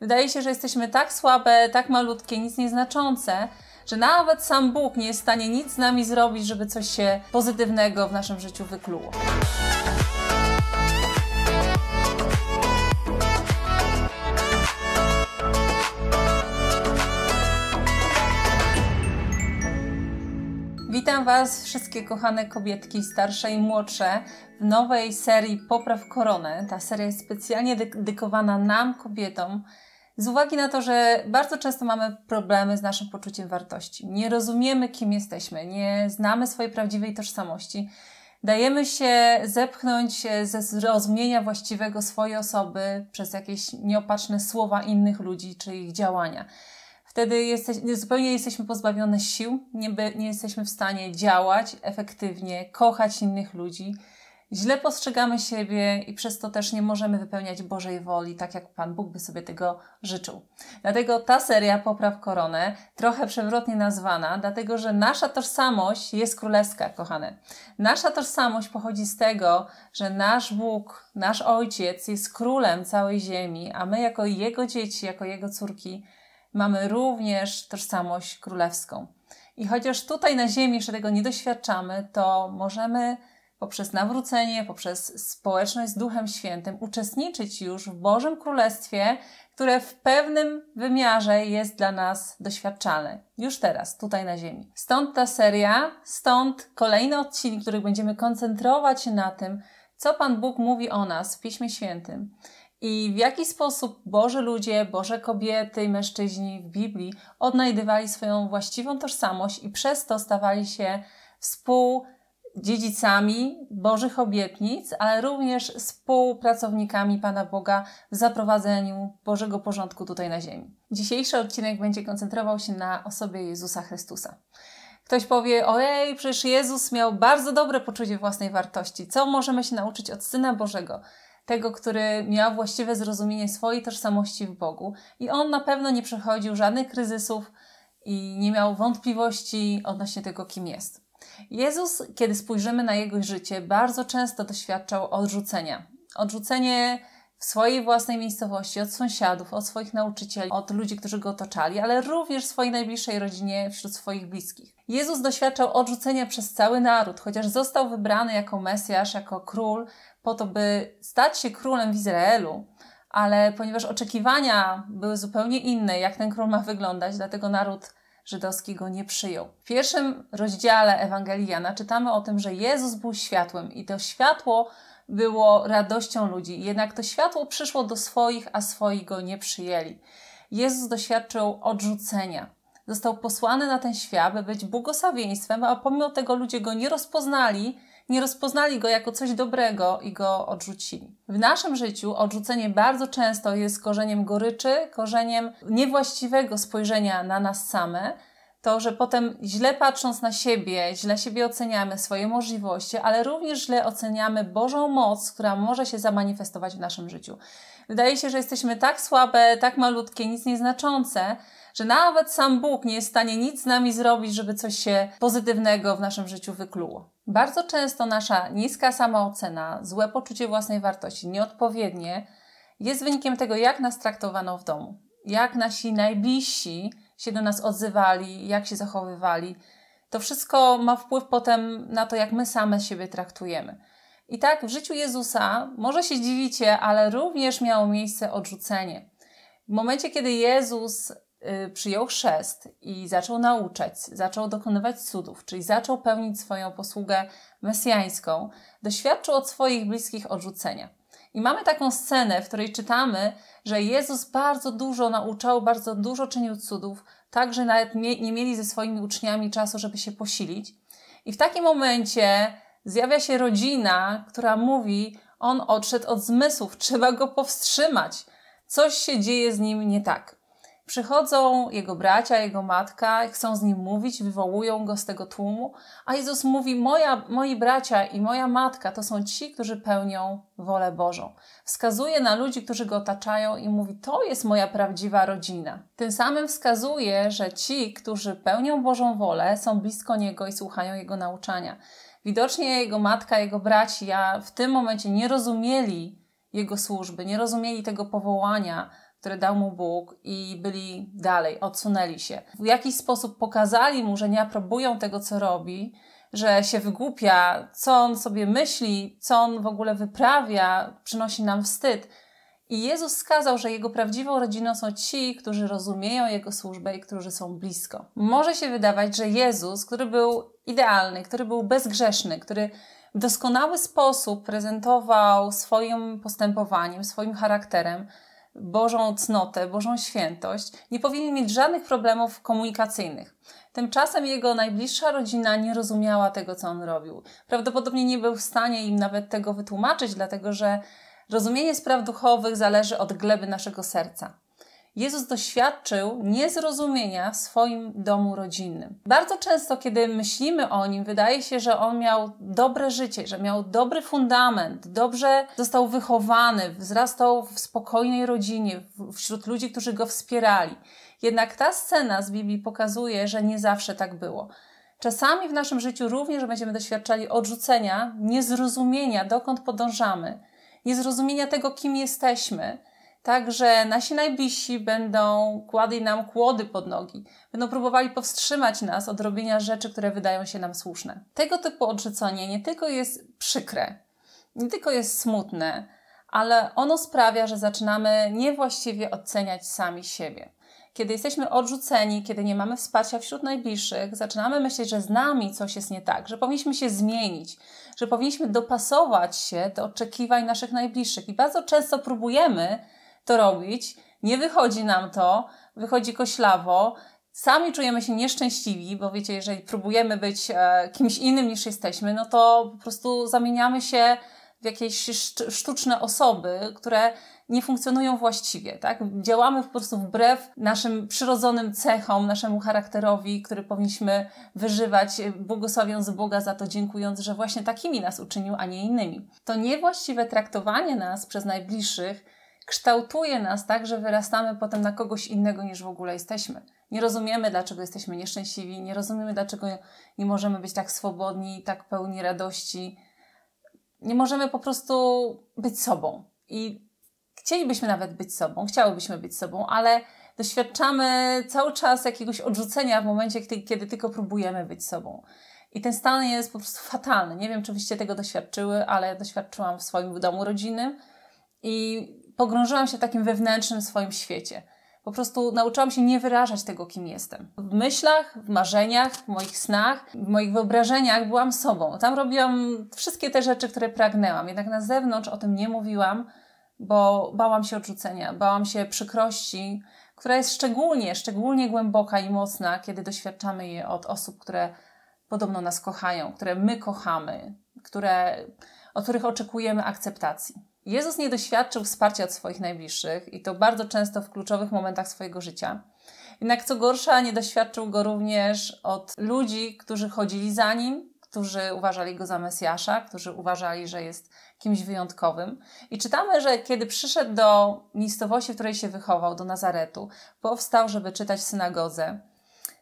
Wydaje się, że jesteśmy tak słabe, tak malutkie, nic nieznaczące, że nawet sam Bóg nie jest w stanie nic z nami zrobić, żeby coś się pozytywnego w naszym życiu wykluło. Witam Was, wszystkie kochane kobietki, starsze i młodsze, w nowej serii Popraw Koronę. Ta seria jest specjalnie dedykowana nam, kobietom, z uwagi na to, że bardzo często mamy problemy z naszym poczuciem wartości, nie rozumiemy, kim jesteśmy, nie znamy swojej prawdziwej tożsamości, dajemy się zepchnąć e, ze zrozumienia właściwego swojej osoby przez jakieś nieopatrzne słowa innych ludzi czy ich działania. Wtedy jesteś, zupełnie jesteśmy pozbawione sił, nie, nie jesteśmy w stanie działać efektywnie, kochać innych ludzi źle postrzegamy siebie i przez to też nie możemy wypełniać Bożej woli, tak jak Pan Bóg by sobie tego życzył. Dlatego ta seria Popraw Koronę, trochę przewrotnie nazwana, dlatego że nasza tożsamość jest królewska, kochane. Nasza tożsamość pochodzi z tego, że nasz Bóg, nasz Ojciec jest królem całej ziemi, a my jako Jego dzieci, jako Jego córki mamy również tożsamość królewską. I chociaż tutaj na ziemi jeszcze tego nie doświadczamy, to możemy poprzez nawrócenie, poprzez społeczność z Duchem Świętym uczestniczyć już w Bożym Królestwie, które w pewnym wymiarze jest dla nas doświadczalne. Już teraz, tutaj na Ziemi. Stąd ta seria, stąd kolejne odcinki, w których będziemy koncentrować się na tym, co Pan Bóg mówi o nas w Piśmie Świętym i w jaki sposób Boże ludzie, Boże kobiety i mężczyźni w Biblii odnajdywali swoją właściwą tożsamość i przez to stawali się współ dziedzicami Bożych obietnic, ale również współpracownikami Pana Boga w zaprowadzeniu Bożego porządku tutaj na ziemi. Dzisiejszy odcinek będzie koncentrował się na osobie Jezusa Chrystusa. Ktoś powie, ojej, przecież Jezus miał bardzo dobre poczucie własnej wartości. Co możemy się nauczyć od Syna Bożego? Tego, który miał właściwe zrozumienie swojej tożsamości w Bogu. I on na pewno nie przechodził żadnych kryzysów i nie miał wątpliwości odnośnie tego, kim jest. Jezus, kiedy spojrzymy na jego życie, bardzo często doświadczał odrzucenia. Odrzucenie w swojej własnej miejscowości, od sąsiadów, od swoich nauczycieli, od ludzi, którzy go otaczali, ale również w swojej najbliższej rodzinie, wśród swoich bliskich. Jezus doświadczał odrzucenia przez cały naród, chociaż został wybrany jako Mesjasz, jako król, po to, by stać się królem w Izraelu. Ale ponieważ oczekiwania były zupełnie inne, jak ten król ma wyglądać, dlatego naród żydowski go nie przyjął. W pierwszym rozdziale Ewangelii Jana czytamy o tym, że Jezus był światłem i to światło było radością ludzi. Jednak to światło przyszło do swoich, a swoi go nie przyjęli. Jezus doświadczył odrzucenia. Został posłany na ten świat, by być błogosławieństwem, a pomimo tego ludzie go nie rozpoznali nie rozpoznali go jako coś dobrego i go odrzucili. W naszym życiu odrzucenie bardzo często jest korzeniem goryczy, korzeniem niewłaściwego spojrzenia na nas same. To, że potem źle patrząc na siebie, źle siebie oceniamy, swoje możliwości, ale również źle oceniamy Bożą moc, która może się zamanifestować w naszym życiu. Wydaje się, że jesteśmy tak słabe, tak malutkie, nic nieznaczące, że nawet sam Bóg nie jest w stanie nic z nami zrobić, żeby coś się pozytywnego w naszym życiu wykluło. Bardzo często nasza niska samoocena, złe poczucie własnej wartości, nieodpowiednie, jest wynikiem tego, jak nas traktowano w domu, jak nasi najbliżsi się do nas odzywali, jak się zachowywali. To wszystko ma wpływ potem na to, jak my same siebie traktujemy. I tak w życiu Jezusa, może się dziwicie, ale również miało miejsce odrzucenie. W momencie, kiedy Jezus Y, przyjął chrzest i zaczął nauczać, zaczął dokonywać cudów, czyli zaczął pełnić swoją posługę mesjańską, doświadczył od swoich bliskich odrzucenia. I mamy taką scenę, w której czytamy, że Jezus bardzo dużo nauczał, bardzo dużo czynił cudów, tak, że nawet nie mieli ze swoimi uczniami czasu, żeby się posilić. I w takim momencie zjawia się rodzina, która mówi: On odszedł od zmysłów, trzeba go powstrzymać. Coś się dzieje z nim nie tak. Przychodzą jego bracia, jego matka, chcą z nim mówić, wywołują go z tego tłumu, a Jezus mówi: Moja, Moi bracia i moja matka to są ci, którzy pełnią wolę Bożą. Wskazuje na ludzi, którzy go otaczają i mówi: To jest moja prawdziwa rodzina. Tym samym wskazuje, że ci, którzy pełnią Bożą wolę, są blisko niego i słuchają jego nauczania. Widocznie jego matka, jego bracia w tym momencie nie rozumieli jego służby, nie rozumieli tego powołania które dał mu Bóg i byli dalej, odsunęli się. W jakiś sposób pokazali mu, że nie aprobują tego, co robi, że się wygłupia, co on sobie myśli, co on w ogóle wyprawia, przynosi nam wstyd. I Jezus wskazał, że jego prawdziwą rodziną są ci, którzy rozumieją jego służbę i którzy są blisko. Może się wydawać, że Jezus, który był idealny, który był bezgrzeszny, który w doskonały sposób prezentował swoim postępowaniem, swoim charakterem, Bożą cnotę, Bożą świętość, nie powinien mieć żadnych problemów komunikacyjnych. Tymczasem jego najbliższa rodzina nie rozumiała tego, co on robił. Prawdopodobnie nie był w stanie im nawet tego wytłumaczyć, dlatego że rozumienie spraw duchowych zależy od gleby naszego serca. Jezus doświadczył niezrozumienia w swoim domu rodzinnym. Bardzo często, kiedy myślimy o nim, wydaje się, że on miał dobre życie, że miał dobry fundament, dobrze został wychowany, wzrastał w spokojnej rodzinie, wśród ludzi, którzy go wspierali. Jednak ta scena z Biblii pokazuje, że nie zawsze tak było. Czasami w naszym życiu również będziemy doświadczali odrzucenia, niezrozumienia, dokąd podążamy, niezrozumienia tego, kim jesteśmy także nasi najbliżsi będą kładli nam kłody pod nogi, będą próbowali powstrzymać nas od robienia rzeczy, które wydają się nam słuszne. Tego typu odrzucenie nie tylko jest przykre, nie tylko jest smutne, ale ono sprawia, że zaczynamy niewłaściwie oceniać sami siebie. Kiedy jesteśmy odrzuceni, kiedy nie mamy wsparcia wśród najbliższych, zaczynamy myśleć, że z nami coś jest nie tak, że powinniśmy się zmienić, że powinniśmy dopasować się do oczekiwań naszych najbliższych. I bardzo często próbujemy to robić. Nie wychodzi nam to, wychodzi koślawo. Sami czujemy się nieszczęśliwi, bo wiecie, jeżeli próbujemy być e, kimś innym niż jesteśmy, no to po prostu zamieniamy się w jakieś sztuczne osoby, które nie funkcjonują właściwie, tak? Działamy po prostu wbrew naszym przyrodzonym cechom, naszemu charakterowi, który powinniśmy wyżywać, e, błogosławiąc Boga za to, dziękując, że właśnie takimi nas uczynił, a nie innymi. To niewłaściwe traktowanie nas przez najbliższych kształtuje nas tak, że wyrastamy potem na kogoś innego niż w ogóle jesteśmy. Nie rozumiemy, dlaczego jesteśmy nieszczęśliwi, nie rozumiemy, dlaczego nie możemy być tak swobodni, tak pełni radości. Nie możemy po prostu być sobą. I chcielibyśmy nawet być sobą, chciałybyśmy być sobą, ale doświadczamy cały czas jakiegoś odrzucenia w momencie, kiedy, tylko próbujemy być sobą. I ten stan jest po prostu fatalny. Nie wiem, czy wyście tego doświadczyły, ale doświadczyłam w swoim domu rodzinnym i pogrążyłam się w takim wewnętrznym swoim świecie. Po prostu nauczyłam się nie wyrażać tego, kim jestem. W myślach, w marzeniach, w moich snach, w moich wyobrażeniach byłam sobą. Tam robiłam wszystkie te rzeczy, które pragnęłam. Jednak na zewnątrz o tym nie mówiłam, bo bałam się odrzucenia, bałam się przykrości, która jest szczególnie, szczególnie głęboka i mocna, kiedy doświadczamy je od osób, które podobno nas kochają, które my kochamy, które, od których oczekujemy akceptacji. Jezus nie doświadczył wsparcia od swoich najbliższych i to bardzo często w kluczowych momentach swojego życia. Jednak co gorsza, nie doświadczył go również od ludzi, którzy chodzili za nim, którzy uważali go za Mesjasza, którzy uważali, że jest kimś wyjątkowym. I czytamy, że kiedy przyszedł do miejscowości, w której się wychował, do Nazaretu, powstał, żeby czytać w synagodze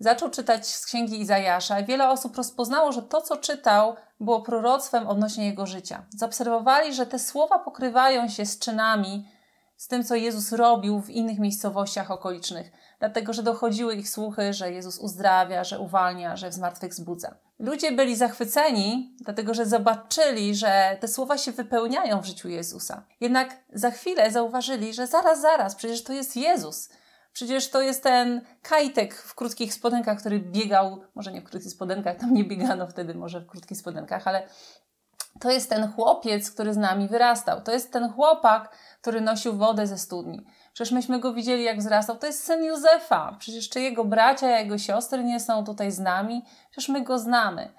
zaczął czytać z księgi Izajasza i wiele osób rozpoznało, że to, co czytał, było proroctwem odnośnie jego życia. Zaobserwowali, że te słowa pokrywają się z czynami, z tym, co Jezus robił w innych miejscowościach okolicznych, dlatego że dochodziły ich słuchy, że Jezus uzdrawia, że uwalnia, że w zmartwychwzbudza. Ludzie byli zachwyceni, dlatego że zobaczyli, że te słowa się wypełniają w życiu Jezusa. Jednak za chwilę zauważyli, że zaraz, zaraz, przecież to jest Jezus. Przecież to jest ten kajtek w krótkich spodenkach, który biegał, może nie w krótkich spodenkach, tam nie biegano wtedy może w krótkich spodenkach, ale to jest ten chłopiec, który z nami wyrastał. To jest ten chłopak, który nosił wodę ze studni. Przecież myśmy go widzieli, jak wzrastał. To jest syn Józefa. Przecież czy jego bracia, jego siostry nie są tutaj z nami? Przecież my go znamy.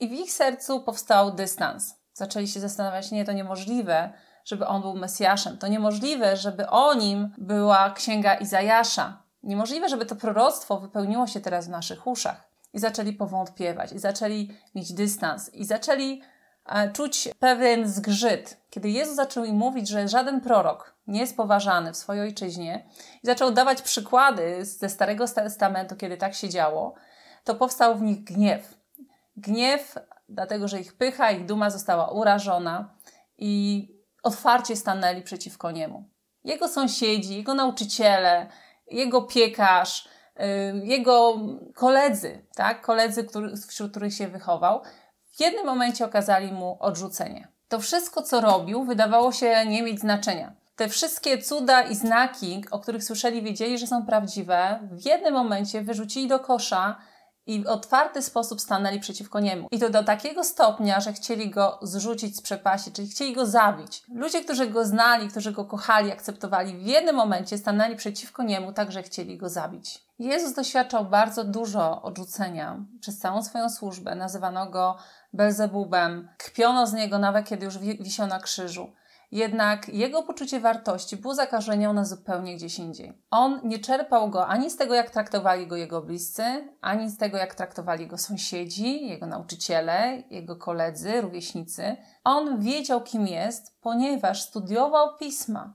I w ich sercu powstał dystans. Zaczęli się zastanawiać, nie, to niemożliwe, żeby on był Mesjaszem. To niemożliwe, żeby o nim była księga Izajasza. Niemożliwe, żeby to proroctwo wypełniło się teraz w naszych uszach. I zaczęli powątpiewać, i zaczęli mieć dystans, i zaczęli e, czuć pewien zgrzyt. Kiedy Jezus zaczął im mówić, że żaden prorok nie jest poważany w swojej ojczyźnie, i zaczął dawać przykłady ze Starego Testamentu, kiedy tak się działo, to powstał w nich gniew. Gniew, dlatego że ich pycha, ich duma została urażona i otwarcie stanęli przeciwko niemu. Jego sąsiedzi, jego nauczyciele, jego piekarz, jego koledzy, tak? koledzy, który, wśród których się wychował, w jednym momencie okazali mu odrzucenie. To wszystko, co robił, wydawało się nie mieć znaczenia. Te wszystkie cuda i znaki, o których słyszeli, wiedzieli, że są prawdziwe, w jednym momencie wyrzucili do kosza i w otwarty sposób stanęli przeciwko niemu. I to do takiego stopnia, że chcieli go zrzucić z przepaści, czyli chcieli go zabić. Ludzie, którzy go znali, którzy go kochali, akceptowali, w jednym momencie stanęli przeciwko niemu, także chcieli go zabić. Jezus doświadczał bardzo dużo odrzucenia przez całą swoją służbę. Nazywano go Belzebubem. Kpiono z niego nawet, kiedy już wisiał na krzyżu. Jednak jego poczucie wartości było zakażenione zupełnie gdzieś indziej. On nie czerpał go ani z tego, jak traktowali go jego bliscy, ani z tego, jak traktowali go sąsiedzi, jego nauczyciele, jego koledzy, rówieśnicy. On wiedział, kim jest, ponieważ studiował pisma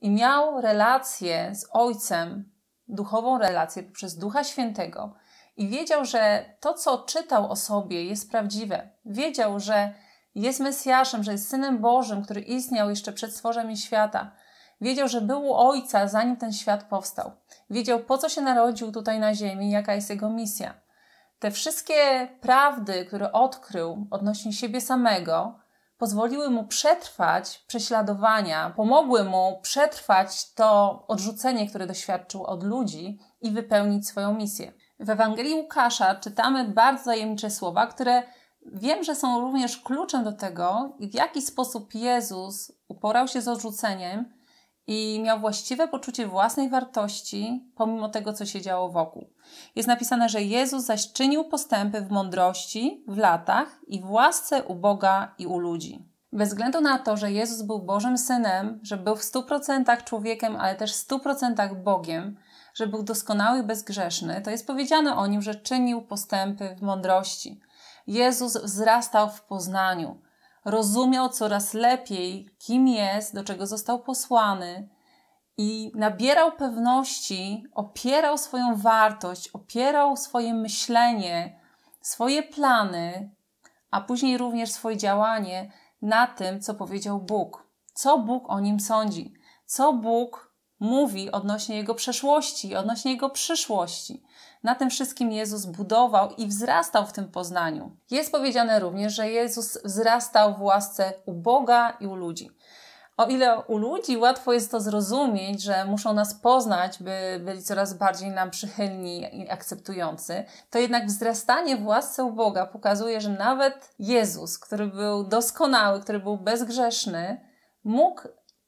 i miał relację z Ojcem, duchową relację poprzez Ducha Świętego. I wiedział, że to, co czytał o sobie, jest prawdziwe. Wiedział, że jest Mesjaszem, że jest Synem Bożym, który istniał jeszcze przed stworzeniem świata. Wiedział, że był u Ojca, zanim ten świat powstał. Wiedział, po co się narodził tutaj na ziemi, jaka jest jego misja. Te wszystkie prawdy, które odkrył odnośnie siebie samego, pozwoliły mu przetrwać prześladowania, pomogły mu przetrwać to odrzucenie, które doświadczył od ludzi i wypełnić swoją misję. W Ewangelii Łukasza czytamy bardzo tajemnicze słowa, które Wiem, że są również kluczem do tego, w jaki sposób Jezus uporał się z odrzuceniem i miał właściwe poczucie własnej wartości, pomimo tego, co się działo wokół. Jest napisane, że Jezus zaś czynił postępy w mądrości, w latach i w łasce u Boga i u ludzi. Bez względu na to, że Jezus był Bożym Synem, że był w 100% człowiekiem, ale też w 100% Bogiem, że był doskonały i bezgrzeszny, to jest powiedziane o nim, że czynił postępy w mądrości. Jezus wzrastał w poznaniu, rozumiał coraz lepiej, kim jest, do czego został posłany i nabierał pewności, opierał swoją wartość, opierał swoje myślenie, swoje plany, a później również swoje działanie na tym, co powiedział Bóg, co Bóg o nim sądzi, co Bóg mówi odnośnie jego przeszłości, odnośnie jego przyszłości. Na tym wszystkim Jezus budował i wzrastał w tym poznaniu. Jest powiedziane również, że Jezus wzrastał w łasce u Boga i u ludzi. O ile u ludzi łatwo jest to zrozumieć, że muszą nas poznać, by byli coraz bardziej nam przychylni i akceptujący, to jednak wzrastanie w łasce u Boga pokazuje, że nawet Jezus, który był doskonały, który był bezgrzeszny, mógł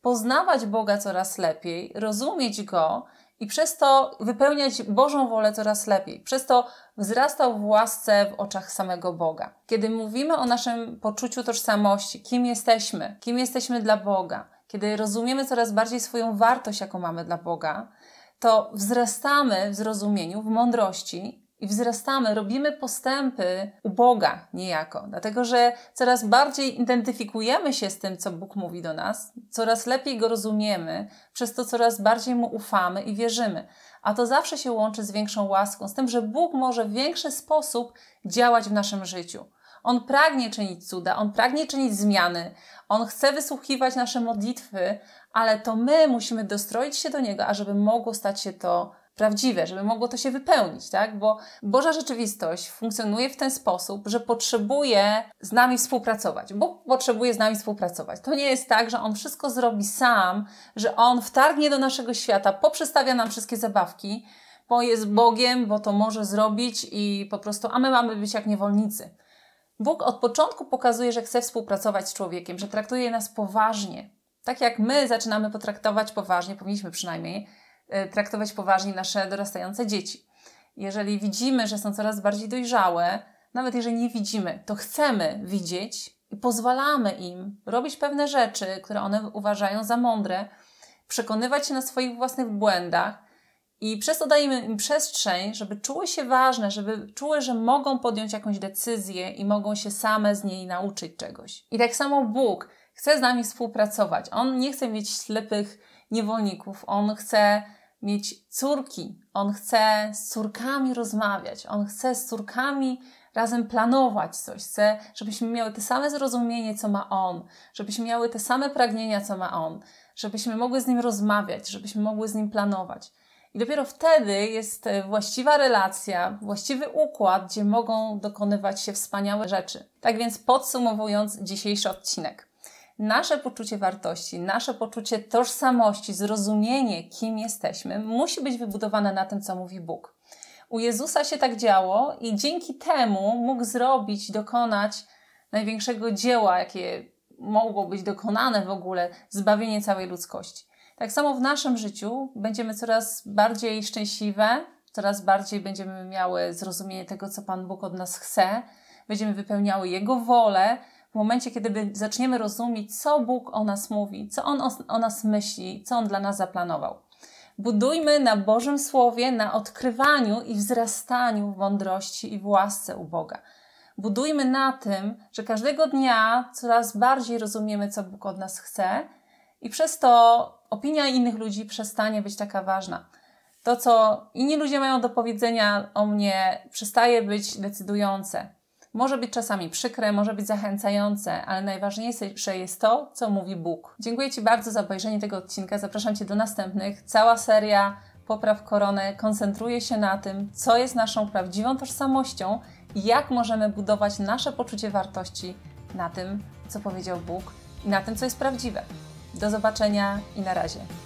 poznawać Boga coraz lepiej, rozumieć Go i przez to wypełniać Bożą wolę coraz lepiej. Przez to wzrastał w łasce w oczach samego Boga. Kiedy mówimy o naszym poczuciu tożsamości, kim jesteśmy, kim jesteśmy dla Boga, kiedy rozumiemy coraz bardziej swoją wartość, jaką mamy dla Boga, to wzrastamy w zrozumieniu, w mądrości i wzrastamy, robimy postępy u Boga niejako, dlatego że coraz bardziej identyfikujemy się z tym, co Bóg mówi do nas, coraz lepiej go rozumiemy, przez to coraz bardziej mu ufamy i wierzymy. A to zawsze się łączy z większą łaską, z tym, że Bóg może w większy sposób działać w naszym życiu. On pragnie czynić cuda, on pragnie czynić zmiany, on chce wysłuchiwać nasze modlitwy, ale to my musimy dostroić się do niego, ażeby mogło stać się to prawdziwe, żeby mogło to się wypełnić, tak? Bo Boża rzeczywistość funkcjonuje w ten sposób, że potrzebuje z nami współpracować. Bóg potrzebuje z nami współpracować. To nie jest tak, że On wszystko zrobi sam, że On wtargnie do naszego świata, poprzestawia nam wszystkie zabawki, bo jest Bogiem, bo to może zrobić i po prostu, a my mamy być jak niewolnicy. Bóg od początku pokazuje, że chce współpracować z człowiekiem, że traktuje nas poważnie. Tak jak my zaczynamy potraktować poważnie, powinniśmy przynajmniej, Y, traktować poważnie nasze dorastające dzieci. Jeżeli widzimy, że są coraz bardziej dojrzałe, nawet jeżeli nie widzimy, to chcemy widzieć i pozwalamy im robić pewne rzeczy, które one uważają za mądre, przekonywać się na swoich własnych błędach i przez to dajemy im przestrzeń, żeby czuły się ważne, żeby czuły, że mogą podjąć jakąś decyzję i mogą się same z niej nauczyć czegoś. I tak samo Bóg chce z nami współpracować. On nie chce mieć ślepych niewolników, on chce mieć córki, on chce z córkami rozmawiać, on chce z córkami razem planować coś, chce, żebyśmy miały te same zrozumienie, co ma on, żebyśmy miały te same pragnienia, co ma on, żebyśmy mogły z nim rozmawiać, żebyśmy mogły z nim planować. I dopiero wtedy jest e, właściwa relacja, właściwy układ, gdzie mogą dokonywać się wspaniałe rzeczy. Tak więc podsumowując dzisiejszy odcinek. Nasze poczucie wartości, nasze poczucie tożsamości, zrozumienie, kim jesteśmy, musi być wybudowane na tym, co mówi Bóg. U Jezusa się tak działo i dzięki temu mógł zrobić, dokonać największego dzieła, jakie mogło być dokonane w ogóle, zbawienie całej ludzkości. Tak samo w naszym życiu będziemy coraz bardziej szczęśliwe, coraz bardziej będziemy miały zrozumienie tego, co Pan Bóg od nas chce, będziemy wypełniały Jego wolę, w momencie, kiedy zaczniemy rozumieć, co Bóg o nas mówi, co On o, o, nas myśli, co On dla nas zaplanował. Budujmy na Bożym Słowie, na odkrywaniu i wzrastaniu w mądrości i w łasce u Boga. Budujmy na tym, że każdego dnia coraz bardziej rozumiemy, co Bóg od nas chce, i przez to opinia innych ludzi przestanie być taka ważna. To, co inni ludzie mają do powiedzenia o mnie, przestaje być decydujące może być czasami przykre, może być zachęcające, ale najważniejsze jest to, co mówi Bóg. Dziękuję Ci bardzo za obejrzenie tego odcinka. Zapraszam Cię do następnych. Cała seria Popraw Koronę koncentruje się na tym, co jest naszą prawdziwą tożsamością i jak możemy budować nasze poczucie wartości na tym, co powiedział Bóg i na tym, co jest prawdziwe. Do zobaczenia i na razie.